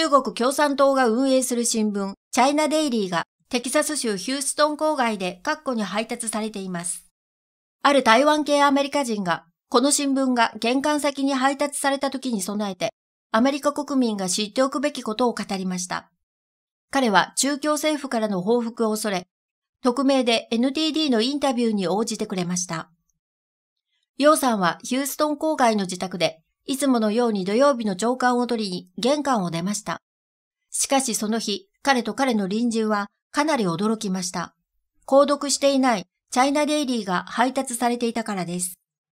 中国共産党が運営する新聞、チャイナデイリーがテキサス州ヒューストン郊外で各個に配達されています。ある台湾系アメリカ人が、この新聞が玄関先に配達された時に備えて、アメリカ国民が知っておくべきことを語りました。彼は中共政府からの報復を恐れ、匿名で NTD のインタビューに応じてくれました。楊さんはヒューストン郊外の自宅でいつものように土曜日の朝刊を取りに玄関を出ました。しかしその日、彼と彼の隣人はかなり驚きました。購読していないチャイナデイリーが配達されていたからです。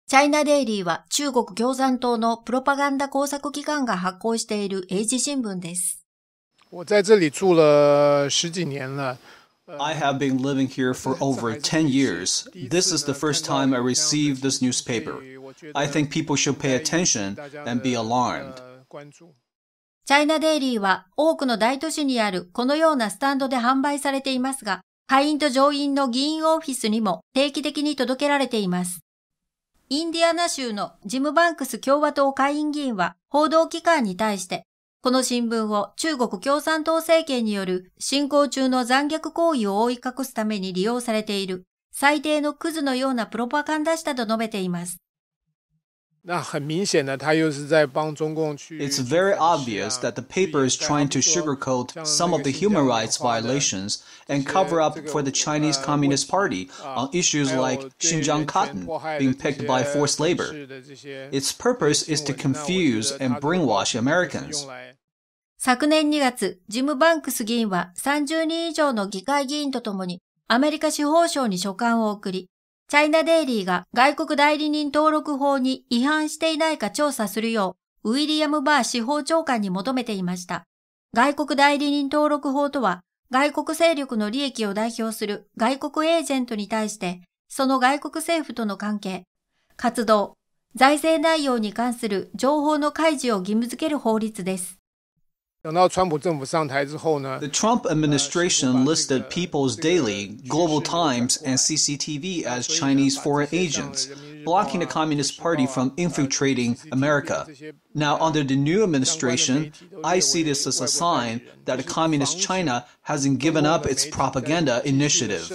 チャイナデイリーは中国共産党のプロパガンダ工作機関が発行している英字新聞です。我在这里住了十几年了。I have been living here for over 10 years. This is the first time I received this newspaper. I think people should pay attention and be alarmed. チャイナデイリーは多くの大都市にあるこのようなスタンドで販売されていますが、下院と上院の議員オフィスにも定期的に届けられています。インディアナ州のジム・バンクス共和党下院議員は報道機関に対して、この新聞を中国共産党政権による進行中の残虐行為を覆い隠すために利用されている最低のクズのようなプロパガンダ誌だと述べています。It's very obvious that the paper is trying to sugarcoat some of the human rights violations and cover up for the Chinese Communist Party on issues like Xinjiang cotton being picked by forced labor. Its purpose is to confuse and brainwash Americans. 昨年2月、ジム・バンクス議員は30人以上の議会議員とともにアメリカ司法省に書簡を送り、チャイナデイリーが外国代理人登録法に違反していないか調査するよう、ウィリアム・バー司法長官に求めていました。外国代理人登録法とは、外国勢力の利益を代表する外国エージェントに対して、その外国政府との関係、活動、財政内容に関する情報の開示を義務付ける法律です。The Trump administration listed People's Daily, Global Times, and CCTV as Chinese foreign agents, blocking the Communist Party from infiltrating America. Now, under the new administration, I see this as a sign that Communist China hasn't given up its propaganda initiative.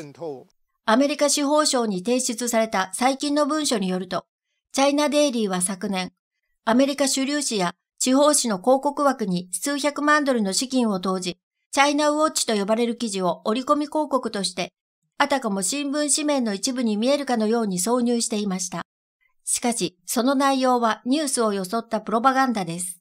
アメリカ司法省に提出された最近の文書によると、チャイナデイリーは昨年、アメリカ主流紙や地方紙の広告枠に数百万ドルの資金を投じ、チャイナウォッチと呼ばれる記事を折り込み広告として、あたかも新聞紙面の一部に見えるかのように挿入していました。しかし、その内容はニュースを装ったプロパガンダです。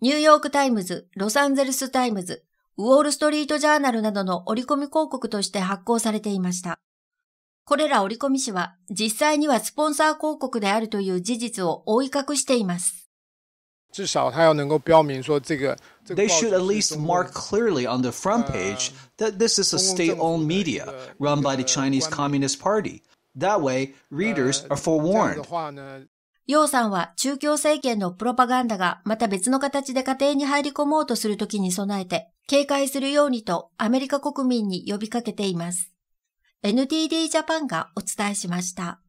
ニューヨークタイムズ、ロサンゼルスタイムズ、ウォールストリートジャーナルなどの折り込み広告として発行されていました。これら折り込み紙は実際にはスポンサー広告であるという事実を覆い隠しています。至少他要能够标明说这个。They should at least mark clearly on the front page that this is a state-owned media run by the Chinese Communist Party. That way, readers are forewarned. 楊さんは中共政権のプロパガンダがまた別の形で家庭に入り込もうとするときに備えて警戒するようにとアメリカ国民に呼びかけています。NTD ジャパンがお伝えしました。